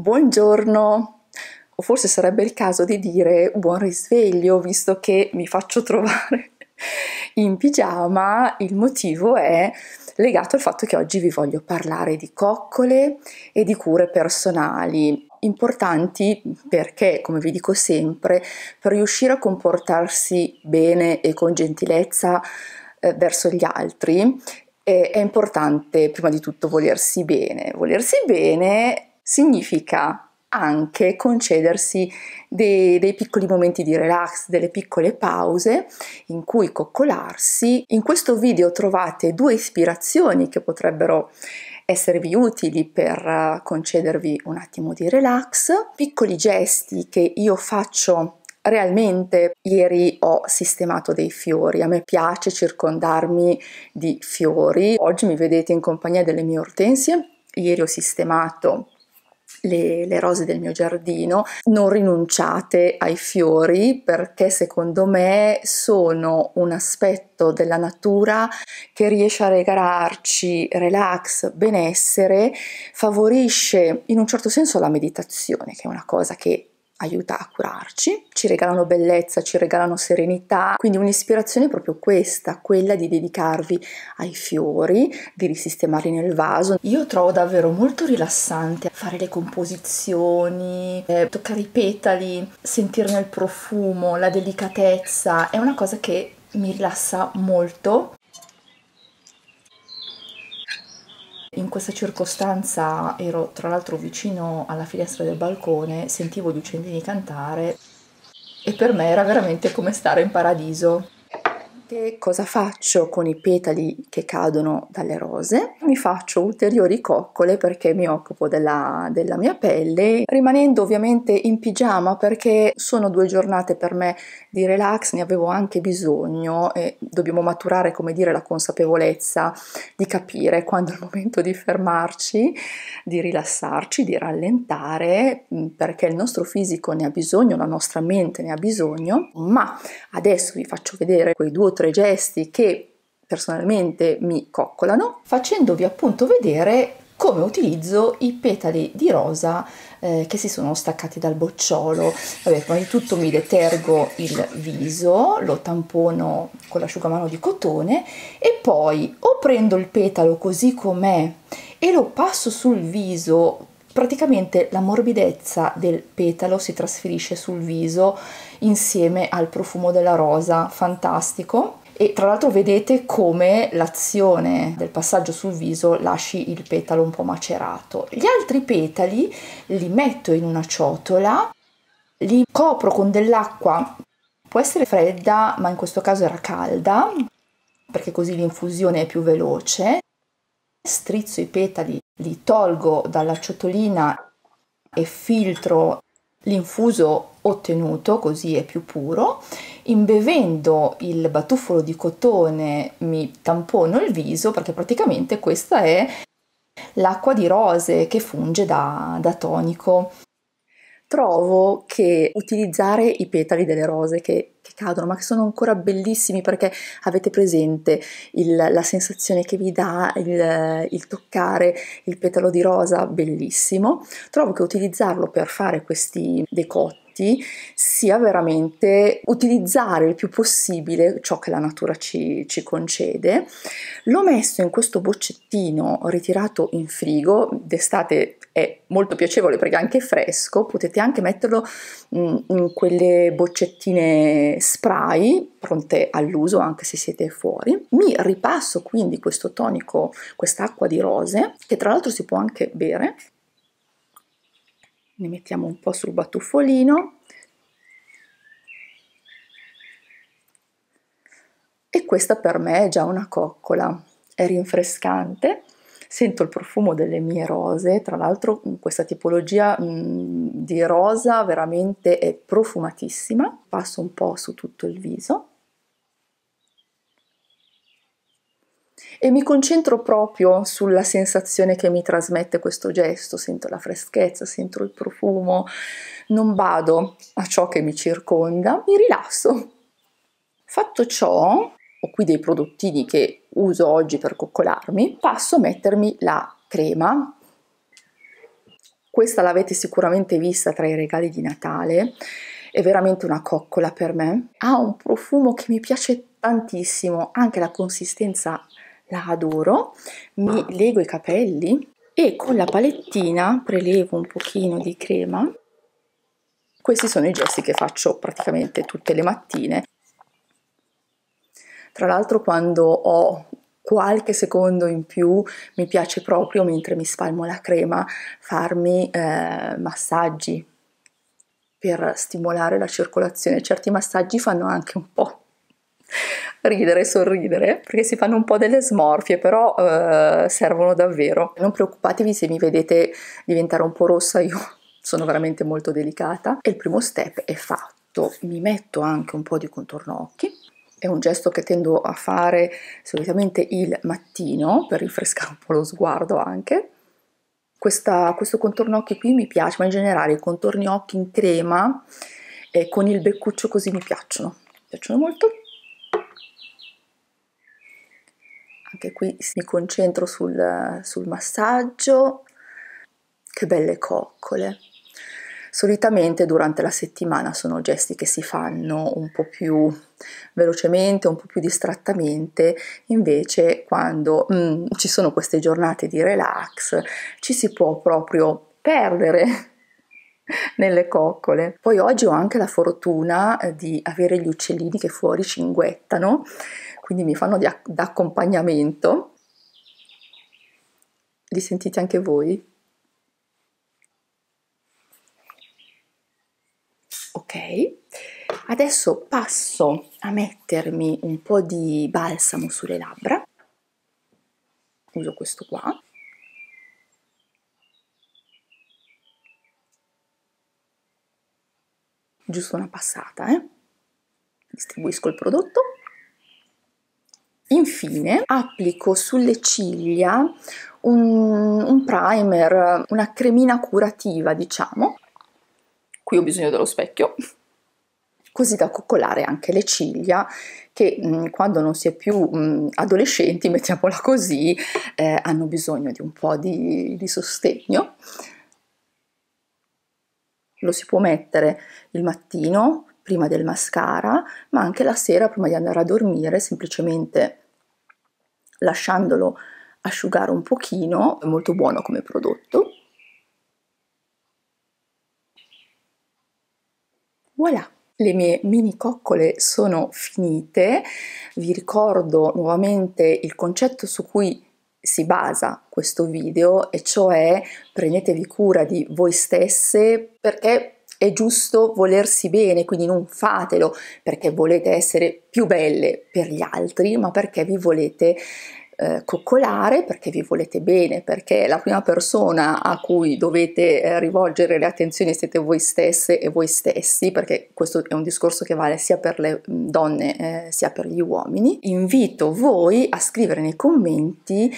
buongiorno, o forse sarebbe il caso di dire buon risveglio, visto che mi faccio trovare in pigiama, il motivo è legato al fatto che oggi vi voglio parlare di coccole e di cure personali importanti perché, come vi dico sempre, per riuscire a comportarsi bene e con gentilezza eh, verso gli altri eh, è importante prima di tutto volersi bene. Volersi bene significa anche concedersi dei, dei, piccoli momenti di relax, delle piccole pause in cui coccolarsi. In questo video trovate due ispirazioni che potrebbero esservi utili per eh, concedervi un attimo di relax, piccoli gesti che io faccio Realmente ieri ho sistemato dei fiori, a me piace circondarmi di fiori, oggi mi vedete in compagnia delle mie ortensie, ieri ho sistemato le, le, rose del mio giardino, non rinunciate ai fiori perché secondo me sono un aspetto della natura che riesce a regalarci relax, benessere, favorisce in un certo senso la meditazione, che è una cosa che aiuta a curarci, ci regalano bellezza, ci regalano serenità, quindi un'ispirazione è proprio questa, quella di dedicarvi ai fiori, di risistemarli nel vaso. Io trovo davvero molto rilassante fare le composizioni, eh, toccare i petali, sentirne il profumo, la delicatezza, è una cosa che mi rilassa molto in questa circostanza ero tra l'altro vicino alla finestra del balcone, sentivo gli uccellini cantare e per me era veramente come stare in paradiso. Che cosa faccio con i petali che cadono dalle rose? Mi faccio ulteriori coccole perché mi occupo della, della mia pelle, rimanendo ovviamente in pigiama perché sono due giornate per me di relax, ne avevo anche bisogno e dobbiamo maturare, come dire, la consapevolezza di capire quando è il momento di fermarci, di rilassarci, di rallentare mm, perché il nostro fisico ne ha bisogno, la nostra mente ne ha bisogno, ma adesso vi faccio vedere quei due o tre tre gesti che personalmente mi coccolano, facendovi appunto vedere come utilizzo i petali di rosa eh, che si sono staccati dal bocciolo. Vabbè, prima di tutto mi detergo il viso, lo tampono con l'asciugamano di cotone e poi o prendo il petalo così com'è e lo passo sul viso, praticamente la morbidezza del petalo si trasferisce sul viso insieme al profumo della rosa, fantastico. E tra l'altro vedete come l'azione del passaggio sul viso lasci il petalo un po' macerato. Gli altri petali li metto in una ciotola, li copro con dell'acqua, può essere fredda, ma in questo caso era calda, perché così l'infusione è più veloce. Strizzo i petali, li tolgo dalla ciotolina e filtro l'infuso ottenuto, così è più puro. Imbevendo il batuffolo di cotone mi tampono il viso perché praticamente questa è l'acqua di rose che funge da, da tonico trovo che utilizzare i petali delle rose che, che cadono, ma che sono ancora bellissimi perché avete presente il, la sensazione che vi dà il, il, toccare il petalo di rosa, bellissimo. Trovo che utilizzarlo per fare questi decotti piatti sia veramente utilizzare il più possibile ciò che la natura ci, ci concede. L'ho messo in questo boccettino ritirato in frigo, d'estate è molto piacevole perché anche è fresco, potete anche metterlo mm, in quelle boccettine spray pronte all'uso anche se siete fuori. Mi ripasso quindi questo tonico, quest'acqua di rose, che tra l'altro si può anche bere ne mettiamo un po' sul batuffolino e questa per me è già una coccola, è rinfrescante, sento il profumo delle mie rose, tra l'altro questa tipologia mh, mm, di rosa veramente è profumatissima, passo un po' su tutto il viso e mi concentro proprio sulla sensazione che mi trasmette questo gesto, sento la freschezza, sento il profumo, non vado a ciò che mi circonda, mi rilasso. Fatto ciò, ho qui dei prodottini che uso oggi per coccolarmi, passo a mettermi la crema. Questa l'avete sicuramente vista tra i regali di Natale, è veramente una coccola per me. Ha un profumo che mi piace tantissimo, anche la consistenza la adoro, mi lego i capelli e con la palettina prelevo un pochino di crema. Questi sono i gesti che faccio praticamente tutte le mattine. Tra l'altro quando ho qualche secondo in più mi piace proprio mentre mi spalmo la crema farmi eh, massaggi per stimolare la circolazione. Certi massaggi fanno anche un po' ridere, sorridere, perché si fanno un po' delle smorfie, però eh, servono davvero. Non preoccupatevi se mi vedete diventare un po' rossa, io sono veramente molto delicata. E il primo step è fatto, mi metto anche un po' di contorno occhi, è un gesto che tendo a fare solitamente il mattino per rinfrescare un po' lo sguardo anche. Questa, questo contorno occhi qui mi piace, ma in generale i contorni occhi in crema eh, con il beccuccio così mi piacciono, mi piacciono molto. anche qui mi concentro sul, sul massaggio, che belle coccole. Solitamente durante la settimana sono gesti che si fanno un po' più velocemente, un po' più distrattamente, invece quando mm, ci sono queste giornate di relax ci si può proprio perdere nelle coccole. Poi oggi ho anche la fortuna eh, di avere gli uccellini che fuori cinguettano, quindi mi fanno da accompagnamento. Li sentite anche voi? Ok, adesso passo a mettermi un po' di balsamo sulle labbra, uso questo qua, giusto una passata, eh? distribuisco il prodotto. Infine applico sulle ciglia un, un primer, una cremina curativa diciamo, qui ho bisogno dello specchio, così da coccolare anche le ciglia che mh, mm, quando non si è più mh, mm, adolescenti, mettiamola così, eh, hanno bisogno di un po' di, di sostegno lo si può mettere il mattino prima del mascara, ma anche la sera prima di andare a dormire, semplicemente lasciandolo asciugare un pochino, è molto buono come prodotto. Voilà! Le mie mini coccole sono finite, vi ricordo nuovamente il concetto su cui si basa questo video e cioè prendetevi cura di voi stesse perché è giusto volersi bene, quindi non fatelo perché volete essere più belle per gli altri, ma perché vi volete eh, coccolare perché vi volete bene, perché la prima persona a cui dovete eh, rivolgere le attenzioni siete voi stesse e voi stessi, perché questo è un discorso che vale sia per le mm, donne eh, sia per gli uomini. Invito voi a scrivere nei commenti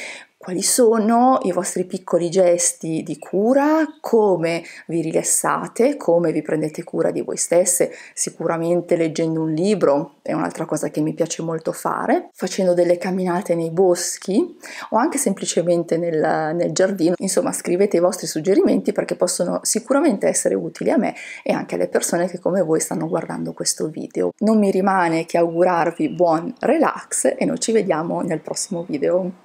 quali sono i vostri piccoli gesti di cura, come vi rilassate, come vi prendete cura di voi stesse, sicuramente leggendo un libro è un'altra cosa che mi piace molto fare, facendo delle camminate nei boschi o anche semplicemente nel, nel giardino, insomma scrivete i vostri suggerimenti perché possono sicuramente essere utili a me e anche alle persone che come voi stanno guardando questo video. Non mi rimane che augurarvi buon relax e noi ci vediamo nel prossimo video.